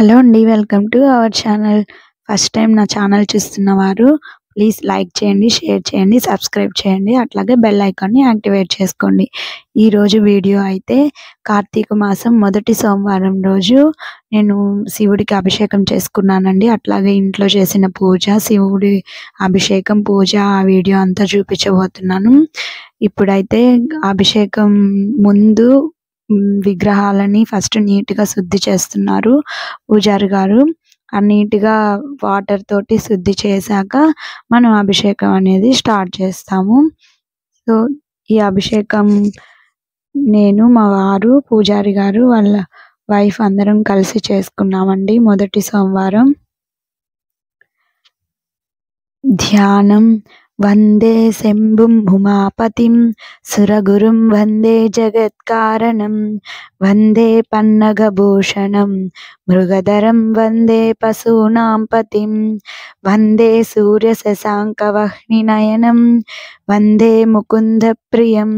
Hello అండి welcome to our channel first time నా channel చూస్తున్న వారు ప్లీజ్ లైక్ చేయండి షేర్ చేయండి సబ్స్క్రైబ్ చేయండి అట్లాగే బెల్ ఐకాన్ని యాక్టివేట్ చేసుకోండి ఈరోజు వీడియో అయితే కార్తీక మాసం మొదటి సోమవారం రోజు నేను శివుడికి అభిషేకం చేసుకున్నానండి అట్లాగే ఇంట్లో చేసిన పూజ శివుడి అభిషేకం పూజ ఆ వీడియో అంతా చూపించబోతున్నాను ఇప్పుడైతే అభిషేకం ముందు విగ్రహాలని ఫస్ట్ గా శుద్ధి చేస్తున్నారు పూజారి గారు ఆ నీట్గా వాటర్ తోటి శుద్ధి చేశాక మనం అభిషేకం అనేది స్టార్ట్ చేస్తాము సో ఈ అభిషేకం నేను మా వారు పూజారి గారు వాళ్ళ వైఫ్ అందరం కలిసి చేసుకున్నామండి మొదటి సోమవారం ధ్యానం वन्दे शम्भुं सुरगुर वंदे वन्दे वंदे वन्दे पन्नगभूषणं मृगधरं वन्दे पशूनां वंदे वन्दे सूर्यशशाङ्कवह्निनयनं वन्दे मुकुन्दप्रियं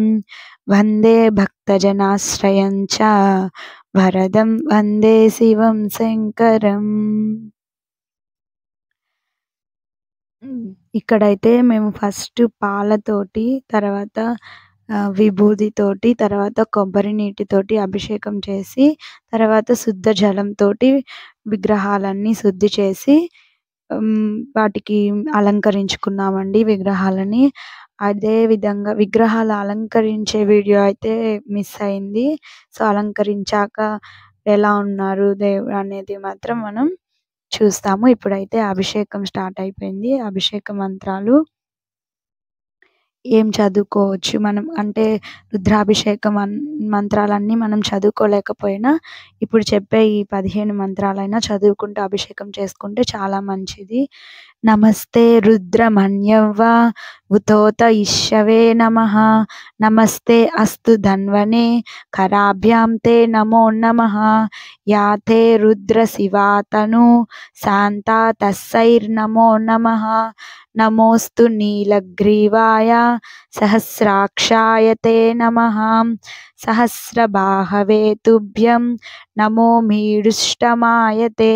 वन्दे भक्तजनाश्रयं च वरदं वन्दे शिवं शङ्करम् ఇక్కడైతే మేము ఫస్ట్ పాలతోటి తర్వాత విభూదితోటి తర్వాత కొబ్బరి నీటితోటి అభిషేకం చేసి తర్వాత శుద్ధ జలంతోటి విగ్రహాలన్నీ శుద్ధి చేసి వాటికి అలంకరించుకున్నామండి విగ్రహాలని అదే విధంగా విగ్రహాలు అలంకరించే వీడియో అయితే మిస్ అయింది సో అలంకరించాక ఎలా ఉన్నారు దేవుడు అనేది మాత్రం మనం చూస్తాము ఇప్పుడైతే అభిషేకం స్టార్ట్ అయిపోయింది అభిషేక మంత్రాలు ఏం చదువుకోవచ్చు మనం అంటే రుద్రాభిషేకం మంత్రాలన్నీ మనం చదువుకోలేకపోయినా ఇప్పుడు చెప్పే ఈ పదిహేను మంత్రాలైనా చదువుకుంటూ అభిషేకం చేసుకుంటే చాలా మంచిది नमस्ते रुद्रमन्यव उतोत इष्यवे नमः नमस्ते अस्तु धन्वने कराभ्यां ते नमो नमः या ते रुद्रशिवा तनु शान्ता तस्सैर्नमो नमः नमोस्तु नीलग्रीवाय सहस्राक्षाय ते नमः सहस्रबाहवेतुभ्यं नमो मीडुष्टमाय ते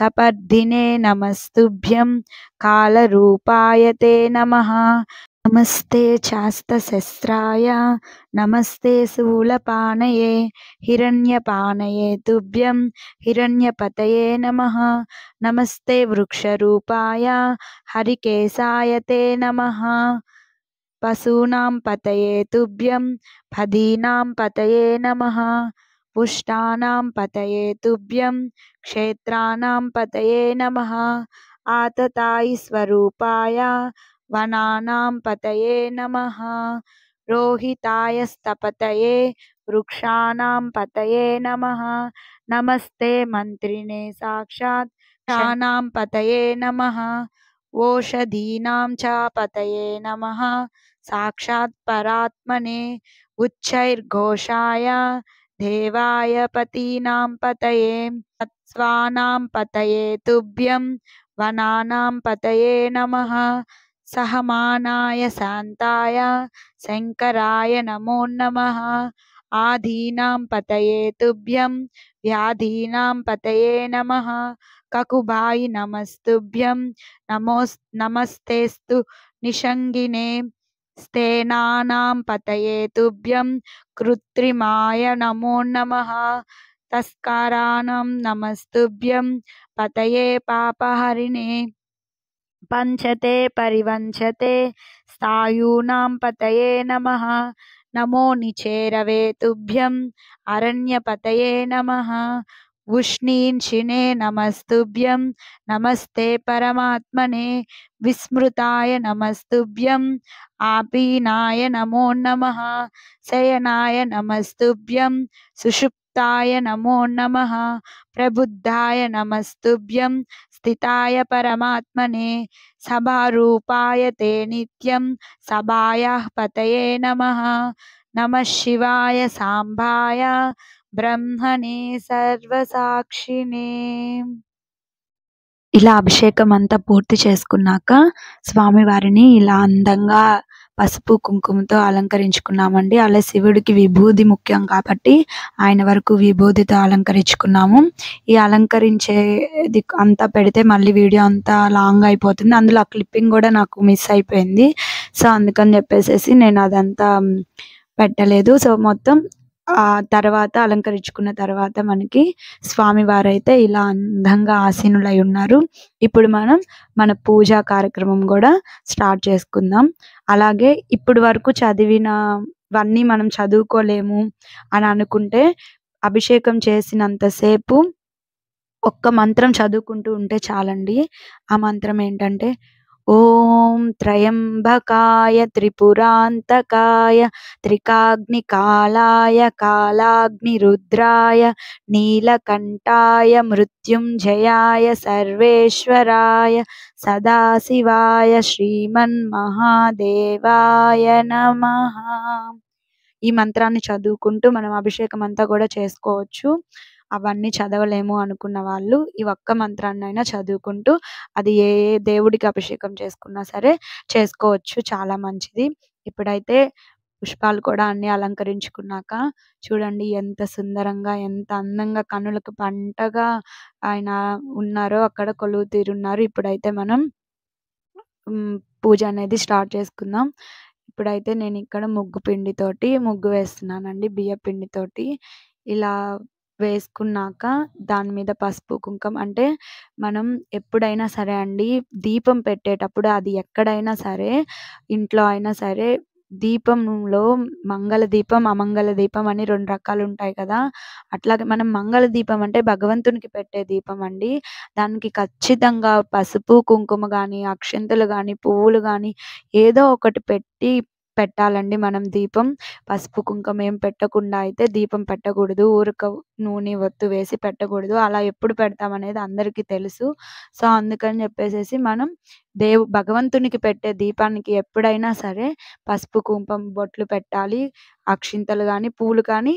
कपर्दिने नमस्तुभ्यं कालरूपाय ते नमः नमस्ते चास्तसस्राय नमस्ते शूलपानये हिरण्यपानये तुभ्यं हिरण्यपतये नमः नमस्ते वृक्षरूपाय हरिकेशाय ते नमः पशूनां पतये तुभ्यं फदीनां पतये नमः पुष्टानां पतये तुभ्यं क्षेत्राणां पतये नमः आततायिस्वरूपाय वनानां पतये नमः रोहितायस्तपतये वृक्षाणां पतये नमः नमस्ते मन्त्रिणे साक्षात् क्षानां पतये नमः ओषधीनां च पतये नमः साक्षात् परात्मने उच्चैर्घोषाय देवाय पतीनां पतये तत्स्वानां पतये तुभ्यं वनानां पतये नमः सहमानाय शान्ताय शङ्कराय नमो नमः आधीनां पतये तुभ्यं व्याधीनां पतये नमः ककुभायि नमस्तुभ्यं नमोस् नमस्तेस्तु निषङ्गिने स्तेनानां पतये तुभ्यं कृत्रिमाय नमो नमः तस्काराणां नमस्तुभ्यं पतये पापहरिणे पञ्चते परिवञ्चते स्थायूना पतए नम नमो निचेरवे तुभ्यम् अरण्यपतये नमः उष्णींशिने नमस्तुभ्यं नमस्ते परमात्मने विस्मृताय नमस्तुभ्यम् आपीनाय नमो नमः शयनाय नमस्तुभ्यं सुषुप्ताय नमो नमः प्रबुद्धाय नमस्तुभ्यं స్థితాయ పరమాత్మనే సభారూపాయ తే నిత్యం సభాయ పతయే నమ నమ శివాయ సాంభాయ బ్రహ్మణే సర్వసాక్షినే ఇలా అభిషేకం అంతా పూర్తి చేసుకున్నాక స్వామివారిని ఇలా అందంగా పసుపు కుంకుమతో అలంకరించుకున్నామండి అలా శివుడికి విభూది ముఖ్యం కాబట్టి ఆయన వరకు విభూదితో అలంకరించుకున్నాము ఈ అలంకరించేది అంతా పెడితే మళ్ళీ వీడియో అంతా లాంగ్ అయిపోతుంది అందులో ఆ క్లిప్పింగ్ కూడా నాకు మిస్ అయిపోయింది సో అందుకని చెప్పేసేసి నేను అదంతా పెట్టలేదు సో మొత్తం ఆ తర్వాత అలంకరించుకున్న తర్వాత మనకి స్వామి వారైతే ఇలా అందంగా ఆసీనులై ఉన్నారు ఇప్పుడు మనం మన పూజా కార్యక్రమం కూడా స్టార్ట్ చేసుకుందాం అలాగే ఇప్పుడు వరకు చదివినవన్నీ మనం చదువుకోలేము అని అనుకుంటే అభిషేకం చేసినంతసేపు ఒక్క మంత్రం చదువుకుంటూ ఉంటే చాలండి ఆ మంత్రం ఏంటంటే ఓం త్రయంబకాయ త్రిపురాంతకాయ త్రికాగ్ని త్రికాగ్నికాలాయ కాలాగ్ని రుద్రాయ నీలకంఠాయ మృత్యుంజయాయ సర్వేశ్వరాయ సదాశివాయ శ్రీమన్ మహాదేవాయ నమ ఈ మంత్రాన్ని చదువుకుంటూ మనం అభిషేకం అంతా కూడా చేసుకోవచ్చు అవన్నీ చదవలేము అనుకున్న వాళ్ళు ఈ ఒక్క మంత్రాన్నైనా చదువుకుంటూ అది ఏ దేవుడికి అభిషేకం చేసుకున్నా సరే చేసుకోవచ్చు చాలా మంచిది ఇప్పుడైతే పుష్పాలు కూడా అన్ని అలంకరించుకున్నాక చూడండి ఎంత సుందరంగా ఎంత అందంగా కనులకు పంటగా ఆయన ఉన్నారో అక్కడ కొలువు తీరున్నారు ఇప్పుడైతే మనం పూజ అనేది స్టార్ట్ చేసుకుందాం ఇప్పుడైతే నేను ఇక్కడ ముగ్గు పిండితోటి ముగ్గు వేస్తున్నానండి బియ్య పిండితోటి ఇలా వేసుకున్నాక దాని మీద పసుపు కుంకుమ అంటే మనం ఎప్పుడైనా సరే అండి దీపం పెట్టేటప్పుడు అది ఎక్కడైనా సరే ఇంట్లో అయినా సరే దీపంలో మంగళ దీపం అమంగళ దీపం అని రెండు రకాలు ఉంటాయి కదా అట్లాగే మనం మంగళ దీపం అంటే భగవంతునికి పెట్టే దీపం అండి దానికి ఖచ్చితంగా పసుపు కుంకుమ కానీ అక్షంతలు కానీ పువ్వులు కానీ ఏదో ఒకటి పెట్టి పెట్టాలండి మనం దీపం పసుపు కుంకుమ ఏం పెట్టకుండా అయితే దీపం పెట్టకూడదు ఊరక నూనె ఒత్తు వేసి పెట్టకూడదు అలా ఎప్పుడు పెడతాం అనేది అందరికీ తెలుసు సో అందుకని చెప్పేసేసి మనం దేవు భగవంతునికి పెట్టే దీపానికి ఎప్పుడైనా సరే పసుపు కుంకుమ బొట్లు పెట్టాలి అక్షింతలు కానీ పూలు కానీ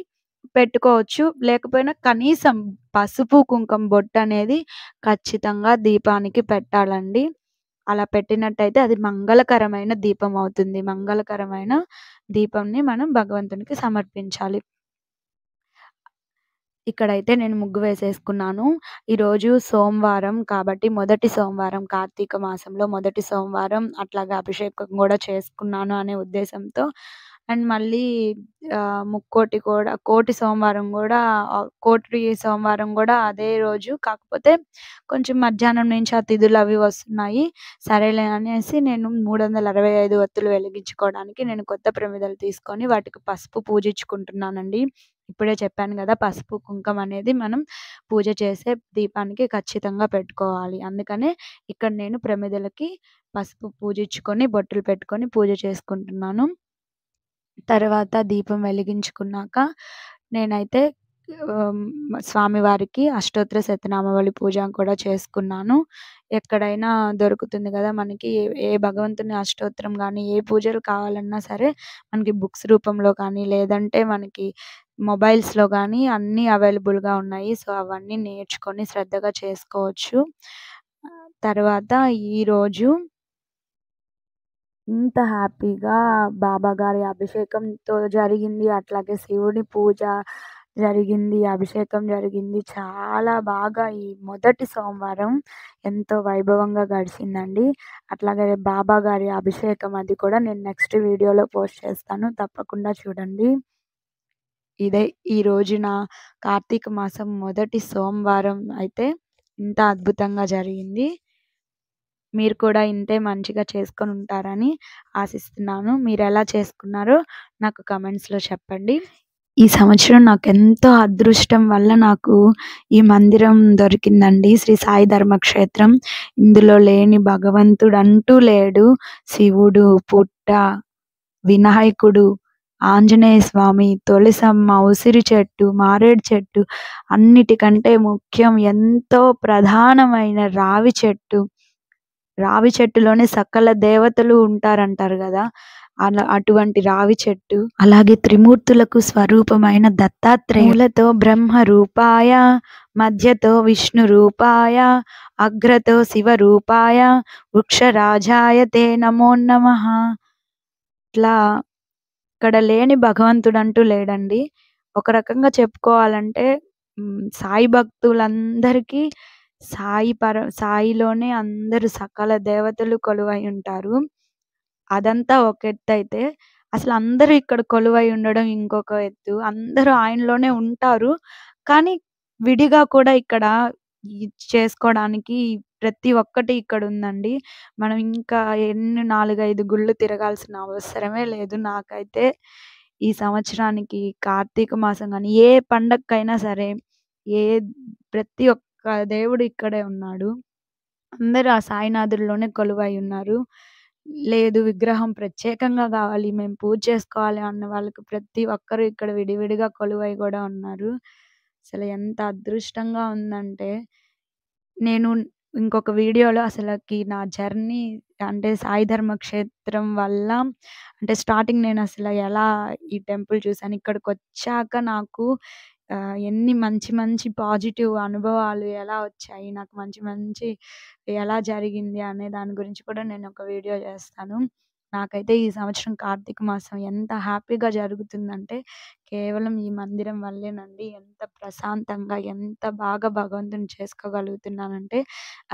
పెట్టుకోవచ్చు లేకపోయినా కనీసం పసుపు కుంకుమ బొట్టు అనేది ఖచ్చితంగా దీపానికి పెట్టాలండి అలా పెట్టినట్టయితే అది మంగళకరమైన దీపం అవుతుంది మంగళకరమైన దీపంని మనం భగవంతునికి సమర్పించాలి ఇక్కడైతే నేను ముగ్గు వేసేసుకున్నాను ఈరోజు సోమవారం కాబట్టి మొదటి సోమవారం కార్తీక మాసంలో మొదటి సోమవారం అట్లాగా అభిషేకం కూడా చేసుకున్నాను అనే ఉద్దేశంతో అండ్ మళ్ళీ ముక్కోటి కూడా కోటి సోమవారం కూడా కోటి సోమవారం కూడా అదే రోజు. కాకపోతే కొంచెం మధ్యాహ్నం నుంచి అవి వస్తున్నాయి. సరేలే అనేసి నేను ఐదు వత్తులు వెలిగించుకోవడానికి నేను కొత్త ప్రమిదలు తీసుకొని వాటికి పసుపు పూజించుకుంటున్నానండి. ఇప్పుడే చెప్పాను కదా పసుపు, కుంకం అనేది మనం పూజ చేసే దీపానికి ఖచ్చితంగా పెట్టుకోవాలి. అందుకనే ఇక్కడ నేను ప్రమిదలకి పసుపు పూజించుకొని, బొట్టులు పెట్టుకొని పూజ చేసుకుంటున్నాను. తర్వాత దీపం వెలిగించుకున్నాక నేనైతే స్వామివారికి అష్టోత్తర శతనామవళి పూజ కూడా చేసుకున్నాను ఎక్కడైనా దొరుకుతుంది కదా మనకి ఏ ఏ భగవంతుని అష్టోత్తరం కానీ ఏ పూజలు కావాలన్నా సరే మనకి బుక్స్ రూపంలో కానీ లేదంటే మనకి మొబైల్స్లో కానీ అన్నీ అవైలబుల్గా ఉన్నాయి సో అవన్నీ నేర్చుకొని శ్రద్ధగా చేసుకోవచ్చు తర్వాత ఈరోజు ఇంత హ్యాపీగా బాబాగారి అభిషేకంతో జరిగింది అట్లాగే శివుని పూజ జరిగింది అభిషేకం జరిగింది చాలా బాగా ఈ మొదటి సోమవారం ఎంతో వైభవంగా గడిచిందండి అట్లాగే బాబా గారి అభిషేకం అది కూడా నేను నెక్స్ట్ వీడియోలో పోస్ట్ చేస్తాను తప్పకుండా చూడండి ఇదే ఈ రోజున కార్తీక మాసం మొదటి సోమవారం అయితే ఇంత అద్భుతంగా జరిగింది మీరు కూడా ఇంతే మంచిగా చేసుకొని ఉంటారని ఆశిస్తున్నాను మీరు ఎలా చేసుకున్నారో నాకు కమెంట్స్లో చెప్పండి ఈ సంవత్సరం నాకు ఎంతో అదృష్టం వల్ల నాకు ఈ మందిరం దొరికిందండి శ్రీ సాయి ధర్మక్షేత్రం ఇందులో లేని భగవంతుడు అంటూ లేడు శివుడు పుట్ట వినాయకుడు ఆంజనేయ స్వామి తొలిసమ్మ ఉసిరి చెట్టు మారేడు చెట్టు అన్నిటికంటే ముఖ్యం ఎంతో ప్రధానమైన రావి చెట్టు రావి చెట్టులోనే సకల దేవతలు ఉంటారంటారు కదా అలా అటువంటి రావి చెట్టు అలాగే త్రిమూర్తులకు స్వరూపమైన దత్తాత్రేయులతో బ్రహ్మ రూపాయ మధ్యతో విష్ణు రూపాయ అగ్రతో శివ రూపాయ వృక్షరాజాయ తే నమో నమ ఇట్లా ఇక్కడ లేని భగవంతుడు అంటూ లేడండి ఒక రకంగా చెప్పుకోవాలంటే సాయి భక్తులందరికీ సాయి పర సాయిలోనే అందరు సకల దేవతలు కొలువై ఉంటారు అదంతా ఒక ఎత్తు అయితే అసలు అందరూ ఇక్కడ కొలువై ఉండడం ఇంకొక ఎత్తు అందరూ ఆయనలోనే ఉంటారు కానీ విడిగా కూడా ఇక్కడ చేసుకోవడానికి ప్రతి ఒక్కటి ఇక్కడ ఉందండి మనం ఇంకా ఎన్ని నాలుగైదు గుళ్ళు తిరగాల్సిన అవసరమే లేదు నాకైతే ఈ సంవత్సరానికి కార్తీక మాసం కానీ ఏ పండగకైనా సరే ఏ ప్రతి ఒక్క దేవుడు ఇక్కడే ఉన్నాడు అందరూ ఆ సాయినాథుల్లోనే కొలువై ఉన్నారు లేదు విగ్రహం ప్రత్యేకంగా కావాలి మేము పూజ చేసుకోవాలి అన్న వాళ్ళకి ప్రతి ఒక్కరు ఇక్కడ విడివిడిగా కొలువై కూడా ఉన్నారు అసలు ఎంత అదృష్టంగా ఉందంటే నేను ఇంకొక వీడియోలో అసలుకి నా జర్నీ అంటే సాయి ధర్మ క్షేత్రం వల్ల అంటే స్టార్టింగ్ నేను అసలు ఎలా ఈ టెంపుల్ చూసాను ఇక్కడికి వచ్చాక నాకు ఎన్ని మంచి మంచి పాజిటివ్ అనుభవాలు ఎలా వచ్చాయి నాకు మంచి మంచి ఎలా జరిగింది అనే దాని గురించి కూడా నేను ఒక వీడియో చేస్తాను నాకైతే ఈ సంవత్సరం కార్తీక మాసం ఎంత హ్యాపీగా జరుగుతుందంటే కేవలం ఈ మందిరం వల్లేనండి ఎంత ప్రశాంతంగా ఎంత బాగా భగవంతుని చేసుకోగలుగుతున్నానంటే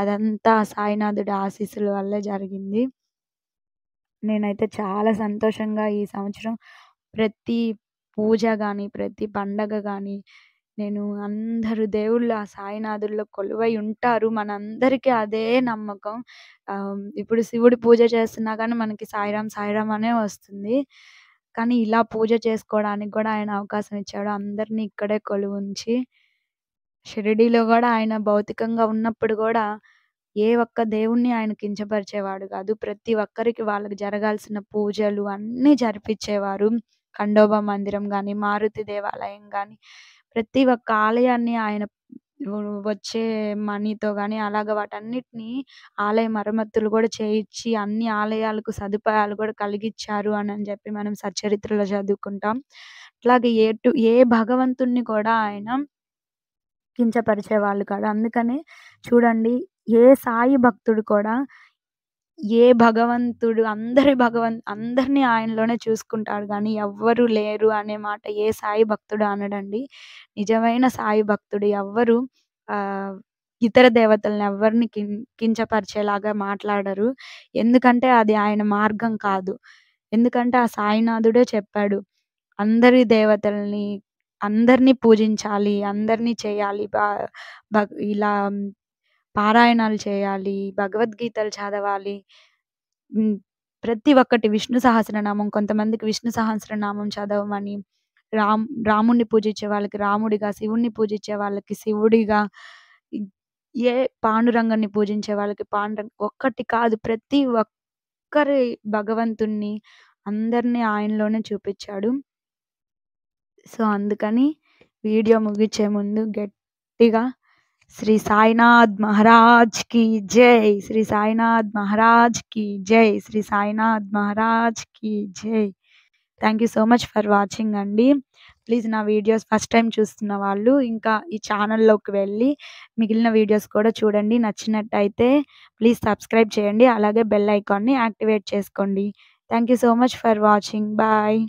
అదంతా సాయినాథుడి ఆశీస్సుల వల్లే జరిగింది నేనైతే చాలా సంతోషంగా ఈ సంవత్సరం ప్రతి పూజ కానీ ప్రతి పండగ కానీ నేను అందరు దేవుళ్ళు ఆ సాయినాథుల్లో కొలువై ఉంటారు మనందరికీ అదే నమ్మకం ఇప్పుడు శివుడి పూజ చేస్తున్నా కానీ మనకి సాయిరాం సాయిరాం అనే వస్తుంది కానీ ఇలా పూజ చేసుకోవడానికి కూడా ఆయన అవకాశం ఇచ్చాడు అందరినీ ఇక్కడే కొలువుంచి షిరిడీలో కూడా ఆయన భౌతికంగా ఉన్నప్పుడు కూడా ఏ ఒక్క దేవుణ్ణి ఆయన కించపరిచేవాడు కాదు ప్రతి ఒక్కరికి వాళ్ళకి జరగాల్సిన పూజలు అన్నీ జరిపించేవారు ఖండోబా మందిరం కానీ మారుతి దేవాలయం కానీ ప్రతి ఒక్క ఆలయాన్ని ఆయన వచ్చే మనీతో కానీ అలాగ వాటన్నిటిని ఆలయ మరమ్మతులు కూడా చేయించి అన్ని ఆలయాలకు సదుపాయాలు కూడా కలిగించారు అని అని చెప్పి మనం సచరిత్రలో చదువుకుంటాం అట్లాగే ఏ టు ఏ భగవంతుణ్ణి కూడా ఆయన కించపరిచే వాళ్ళు కాదు అందుకనే చూడండి ఏ సాయి భక్తుడు కూడా ఏ భగవంతుడు అందరి భగవన్ అందరినీ ఆయనలోనే చూసుకుంటాడు కానీ ఎవ్వరు లేరు అనే మాట ఏ సాయి భక్తుడు అనడండి నిజమైన సాయి భక్తుడు ఎవ్వరు ఇతర దేవతలను ఎవరిని కిం కించపరిచేలాగా మాట్లాడరు ఎందుకంటే అది ఆయన మార్గం కాదు ఎందుకంటే ఆ సాయినాథుడే చెప్పాడు అందరి దేవతల్ని అందరినీ పూజించాలి అందరినీ చేయాలి ఇలా పారాయణాలు చేయాలి భగవద్గీతలు చదవాలి ప్రతి ఒక్కటి విష్ణు సహస్రనామం కొంతమందికి విష్ణు సహస్రనామం చదవమని రామ్ రాముణ్ణి పూజించే వాళ్ళకి రాముడిగా శివుణ్ణి పూజించే వాళ్ళకి శివుడిగా ఏ పాండురంగాన్ని పూజించే వాళ్ళకి పాండురంగ ఒక్కటి కాదు ప్రతి ఒక్కరి భగవంతుణ్ణి అందరినీ ఆయనలోనే చూపించాడు సో అందుకని వీడియో ముగించే ముందు గట్టిగా శ్రీ సాయినాథ్ మహారాజ్ కి జై శ్రీ సాయినాథ్ మహారాజ్ కి జై శ్రీ సాయినాథ్ మహారాజ్ కి జై thank you so much for watching అండి ప్లీజ్ నా వీడియోస్ ఫస్ట్ టైం చూస్తున్న వాళ్ళు ఇంకా ఈ ఛానల్లోకి వెళ్ళి మిగిలిన వీడియోస్ కూడా చూడండి నచ్చినట్టయితే ప్లీజ్ సబ్స్క్రైబ్ చేయండి అలాగే బెల్ ఐకాన్ని యాక్టివేట్ చేసుకోండి thank you so much for watching bye